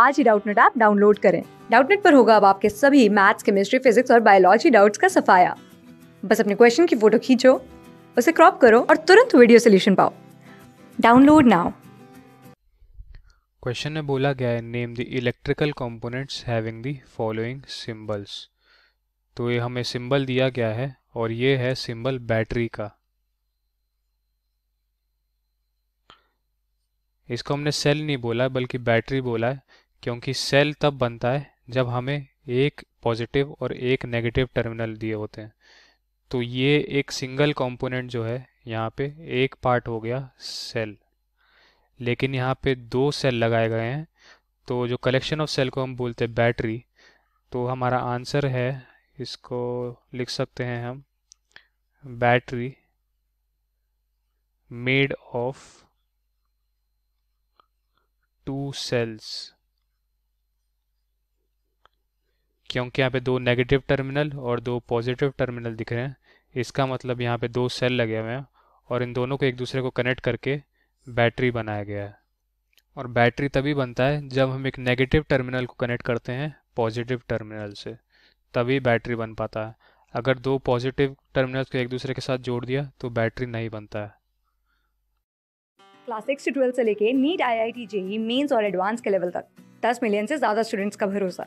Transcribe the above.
आज ही Doubtnut app download करें डाउटनेट पर होगा अब आपके सभी मैथ्स केमिस्ट्री फिजिक्स और बायोलॉजी डाउट्स का सफाया बस अपने क्वेश्चन की फोटो खींचो उसे क्रॉप करो और तुरंत वीडियो सोल्यूशन पाओ डाउनलोड नाउ क्वेश्चन में बोला गया है name the electrical components having the following symbols तो ये हमें सिंबल दिया गया है और ये है सिंबल बैटरी का इसको हमने सेल नहीं बोला बल्कि बैटरी बोला है क्योंकि सेल तब बनता है जब हमें एक पॉजिटिव और एक नेगेटिव टर्मिनल दिए होते हैं तो ये एक सिंगल कंपोनेंट जो है यहाँ पे एक पार्ट हो गया सेल लेकिन यहाँ पे दो सेल लगाए गए हैं तो जो कलेक्शन ऑफ सेल को हम बोलते हैं बैटरी तो हमारा आंसर है इसको लिख सकते हैं हम battery made of two cells क्योंकि यहाँ पे दो नेगेटिव टर्मिनल और दो पॉजिटिव टर्मिनल दिख रहे हैं इसका मतलब यहाँ पे दो सेल लगे हुए हैं और इन दोनों को एक दूसरे को कनेक्ट करके बैटरी बनाया गया है और बैटरी तभी बनता है जब हम एक नेगेटिव टर्मिनल को कनेक्ट करते हैं पॉजिटिव टर्मिनल से तभी बैटरी बन पाता है अगर दो पॉजिटिव टर्मिनल्स को एक दूसरे के साथ जोड़ दिया तो बैटरी नहीं बनता है क्लास सिक्स से ट्वेल्थ से लेके NEET I I T JEE mains और एडवांस के लेवल तक दस मिलियन से ज़्यादा स्टूडेंट्स का भरोसा